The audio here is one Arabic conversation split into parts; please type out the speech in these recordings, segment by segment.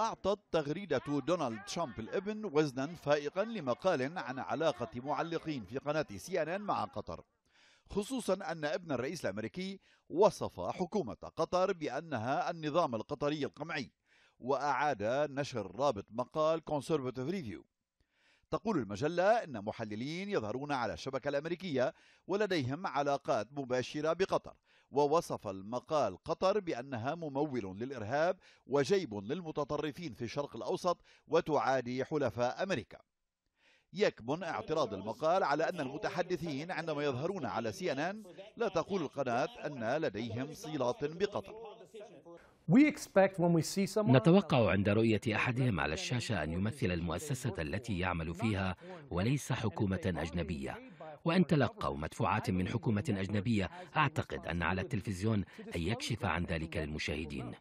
أعطت تغريدة دونالد ترامب الابن وزنا فائقا لمقال عن علاقة معلقين في قناة سي ان ان مع قطر خصوصا أن ابن الرئيس الأمريكي وصف حكومة قطر بأنها النظام القطري القمعي وأعاد نشر رابط مقال كونسرفتيف ريفيو تقول المجلة أن محللين يظهرون على الشبكة الأمريكية ولديهم علاقات مباشرة بقطر ووصف المقال قطر بأنها ممول للإرهاب وجيب للمتطرفين في الشرق الأوسط وتعادي حلفاء أمريكا يكمن اعتراض المقال على أن المتحدثين عندما يظهرون على سي ان ان لا تقول القناة أن لديهم صلات بقطر نتوقع عند رؤية أحدهم على الشاشة أن يمثل المؤسسة التي يعمل فيها وليس حكومة أجنبية وأن تلقوا مدفوعات من حكومة أجنبية أعتقد أن على التلفزيون أن يكشف عن ذلك للمشاهدين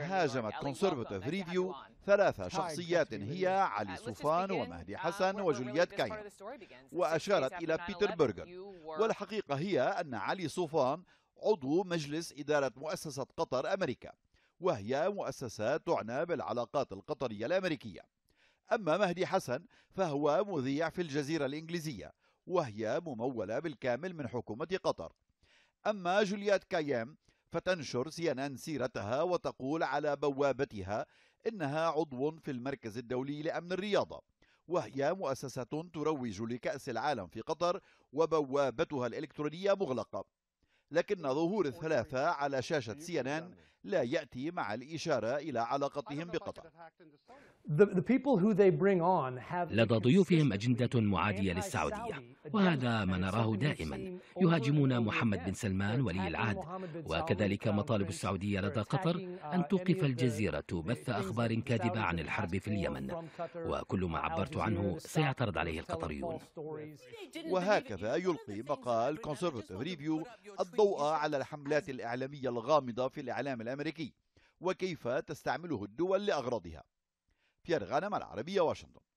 هاجمت كونسرفتيف ريفيو ثلاث شخصيات هي علي صوفان ومهدي حسن وجوليات كاين وأشارت إلى بيتر برغر والحقيقة هي أن علي صوفان عضو مجلس إدارة مؤسسة قطر أمريكا وهي مؤسسات تعنى بالعلاقات القطرية الأمريكية أما مهدي حسن فهو مذيع في الجزيرة الإنجليزية وهي ممولة بالكامل من حكومة قطر أما جوليات كايام فتنشر سي ان ان سيرتها وتقول على بوابتها انها عضو في المركز الدولي لامن الرياضه وهي مؤسسة تروج لكأس العالم في قطر وبوابتها الإلكترونية مغلقة لكن ظهور الثلاثة على شاشة سي ان ان لا يأتي مع الإشارة إلى علاقتهم بقطر لدى ضيوفهم أجندة معادية للسعودية وهذا ما نراه دائما يهاجمون محمد بن سلمان ولي العهد وكذلك مطالب السعودية لدى قطر uh, أن توقف uh, الجزيرة بث أخبار كاذبة عن الحرب في اليمن وكل ما عبرت عنه سيعترض عليه القطريون وهكذا يلقي مقال كونسرفتيف ريفيو الضوء على الحملات الإعلامية الغامضة في الإعلام الأمريكي وكيف تستعمله الدول لأغراضها بيير غانم العربية واشنطن